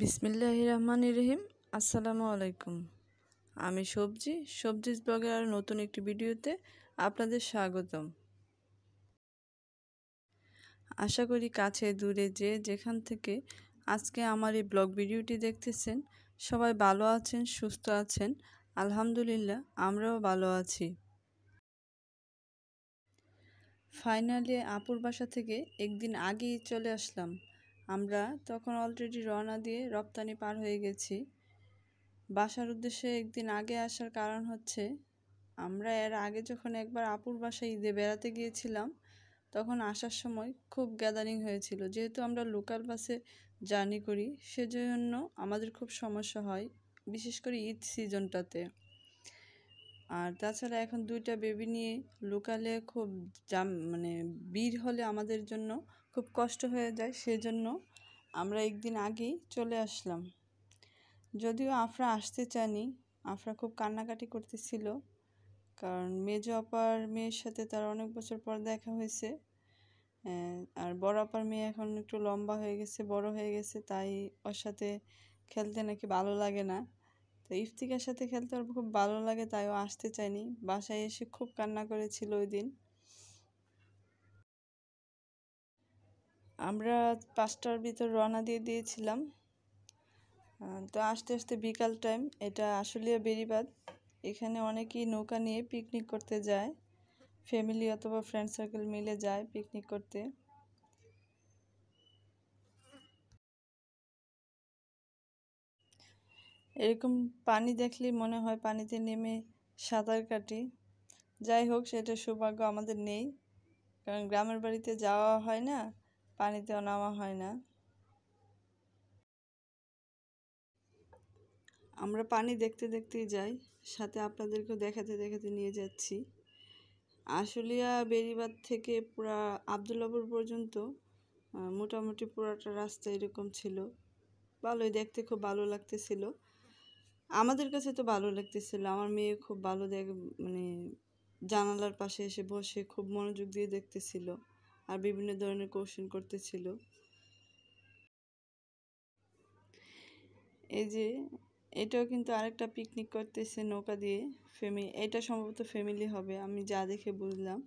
বিসমিল্লাহ রহমান রহিম আসসালামু আলাইকুম আমি সবজি সবজিজ ব্লগে আর নতুন একটি ভিডিওতে আপনাদের স্বাগতম আশা করি কাছে দূরে যে যেখান থেকে আজকে আমার এই ব্লগ ভিডিওটি দেখতেছেন সবাই ভালো আছেন সুস্থ আছেন আলহামদুলিল্লাহ আমরাও ভালো আছি ফাইনালি আপুর বাসা থেকে একদিন আগেই চলে আসলাম আমরা তখন অলরেডি রওনা দিয়ে রপ্তানি পার হয়ে গেছি বাসার উদ্দেশ্যে একদিন আগে আসার কারণ হচ্ছে আমরা এর আগে যখন একবার আপুর বাসায় ঈদে বেড়াতে গিয়েছিলাম তখন আসার সময় খুব গ্যাদারিং হয়েছিল যেহেতু আমরা লোকাল বাসে জার্নি করি সেজন্য আমাদের খুব সমস্যা হয় বিশেষ করে ঈদ সিজনটাতে আর তাছাড়া এখন দুইটা বেবি নিয়ে লোকালে খুব জাম মানে ভিড় হলে আমাদের জন্য খুব কষ্ট হয়ে যায় সেজন্য আমরা একদিন আগেই চলে আসলাম যদিও আফরা আসতে চানি আফরা খুব কান্নাকাটি করতেছিল কারণ মেজ আপার মেয়ের সাথে তার অনেক বছর পর দেখা হয়েছে আর বড় আপার মেয়ে এখন একটু লম্বা হয়ে গেছে বড় হয়ে গেছে তাই ওর সাথে খেলতে নাকি ভালো লাগে না তো ইফতিকার সাথে খেলতে ওর খুব ভালো লাগে তাই ও আসতে চায়নি বাসায় এসে খুব কান্না করেছিল ওই দিন আমরা পাঁচটার ভিতর রওনা দিয়ে দিয়েছিলাম তো আস্তে আস্তে বিকাল টাইম এটা আসলে বেরিবাদ এখানে অনেকেই নৌকা নিয়ে পিকনিক করতে যায় ফ্যামিলি অথবা ফ্রেন্ড সার্কেল মিলে যায় পিকনিক করতে এরকম পানি দেখলে মনে হয় পানিতে নেমে সাঁতার কাটি যাই হোক সেটা সৌভাগ্য আমাদের নেই কারণ গ্রামের বাড়িতে যাওয়া হয় না পানিতেও নামা হয় না আমরা পানি দেখতে দেখতেই যাই সাথে আপনাদেরকেও দেখাতে দেখাতে নিয়ে যাচ্ছি আশুলিয়া বেরিবাদ থেকে পুরা আবদুল্লাপুর পর্যন্ত মোটামুটি পুরাটা রাস্তা এরকম ছিল ভালোই দেখতে খুব ভালো লাগতেছিল আমাদের কাছে তো ভালো লাগতেছিল আমার মেয়ে খুব ভালো দেখ মানে জানালার পাশে এসে বসে খুব মনোযোগ দিয়ে দেখতেছিল আর বিভিন্ন ধরনের কোশ্চেন করতেছিল এই যে এটাও কিন্তু আরেকটা পিকনিক করতেছে নৌকা দিয়ে ফ্যামিলি এটা সম্ভবত ফ্যামিলি হবে আমি যা দেখে বুঝলাম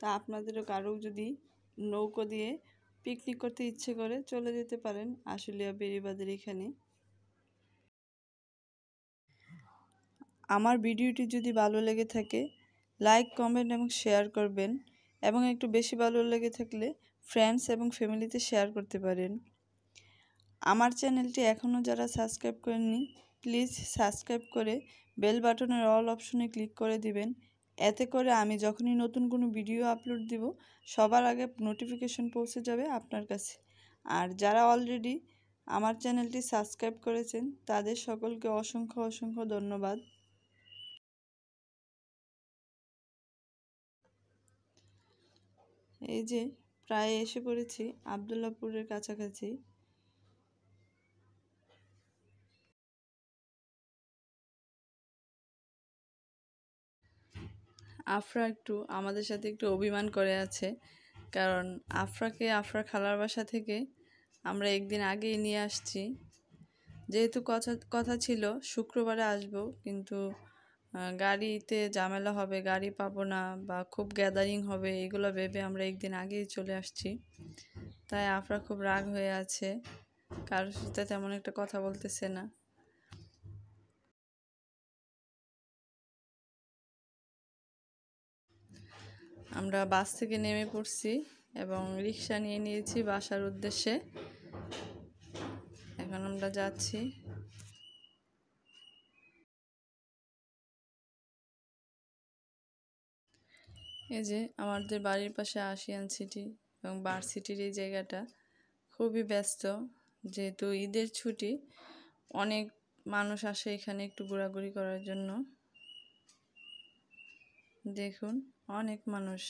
তা আপনাদেরও কারো যদি নৌকো দিয়ে পিকনিক করতে ইচ্ছে করে চলে যেতে পারেন আশুলিয়া বেরিবাদের এখানে আমার ভিডিওটি যদি ভালো লেগে থাকে লাইক কমেন্ট এবং শেয়ার করবেন এবং একটু বেশি ভালো লেগে থাকলে ফ্রেন্ডস এবং ফ্যামিলিতে শেয়ার করতে পারেন আমার চ্যানেলটি এখনও যারা সাবস্ক্রাইব করেননি প্লিজ সাবস্ক্রাইব করে বেল বাটনের অল অপশনে ক্লিক করে দিবেন এতে করে আমি যখনই নতুন কোনো ভিডিও আপলোড দিব সবার আগে নোটিফিকেশন পৌঁছে যাবে আপনার কাছে আর যারা অলরেডি আমার চ্যানেলটি সাবস্ক্রাইব করেছেন তাদের সকলকে অসংখ্য অসংখ্য ধন্যবাদ এই যে প্রায় এসে পড়েছি আবদুল্লাপুরের কাছাকাছি আফরা একটু আমাদের সাথে একটু অভিমান করে আছে কারণ আফরাকে আফরা খালার বাসা থেকে আমরা একদিন আগেই নিয়ে আসছি যেহেতু কথা কথা ছিল শুক্রবারে আসব কিন্তু গাড়িতে ঝামেলা হবে গাড়ি পাবো না বা খুব গ্যাদারিং হবে এগুলো ভেবে আমরা একদিন আগেই চলে আসছি তাই আফরা খুব রাগ হয়ে আছে কারোর সাথে তেমন একটা কথা বলতেছে না আমরা বাস থেকে নেমে পড়ছি এবং রিক্সা নিয়ে নিয়েছি বাসার উদ্দেশ্যে এখন আমরা যাচ্ছি এই যে আমাদের বাড়ির পাশে আশিয়ান সিটি এবং বার সিটির এই জায়গাটা খুবই ব্যস্ত যেহেতু ঈদের ছুটি অনেক মানুষ আসে এখানে একটু ঘোরাঘুরি করার জন্য দেখুন অনেক মানুষ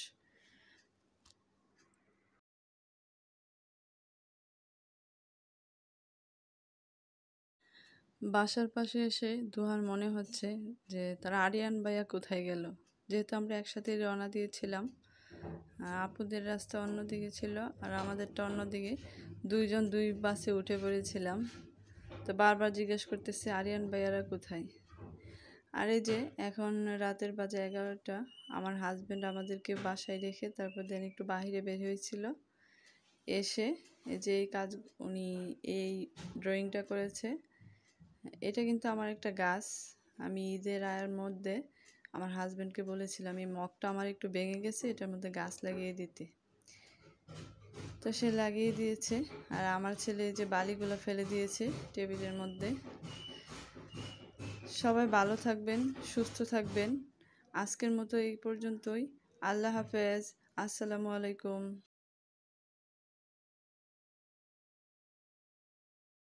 বাসার পাশে এসে দুহার মনে হচ্ছে যে তারা আরিয়ান ভাইয়া কোথায় গেল যেহেতু আমরা একসাথে রওনা দিয়েছিলাম আপুদের রাস্তা অন্যদিকে ছিল আর আমাদেরটা অন্যদিকে দুইজন দুই বাসে উঠে পড়েছিলাম তো বারবার জিজ্ঞেস করতেছে আরিয়ান ভাইয়ারা কোথায় আর এই যে এখন রাতের বাজে এগারোটা আমার হাজব্যান্ড আমাদেরকে বাসায় রেখে তারপর দেন একটু বাহিরে বের হয়েছিল এসে যে এই কাজ উনি এই ড্রয়িংটা করেছে এটা কিন্তু আমার একটা গাছ আমি ঈদের আয়ের মধ্যে আমার হাজব্যান্ডকে বলেছিলাম এই মগটা আমার একটু ভেঙে গেছে এটার মধ্যে গাছ লাগিয়ে দিতে তো সে লাগিয়ে দিয়েছে আর আমার ছেলে যে বালিগুলো ফেলে দিয়েছে টেবিলের মধ্যে সবাই ভালো থাকবেন সুস্থ থাকবেন আজকের মতো এই পর্যন্তই আল্লাহ হাফেজ আসসালামু আলাইকুম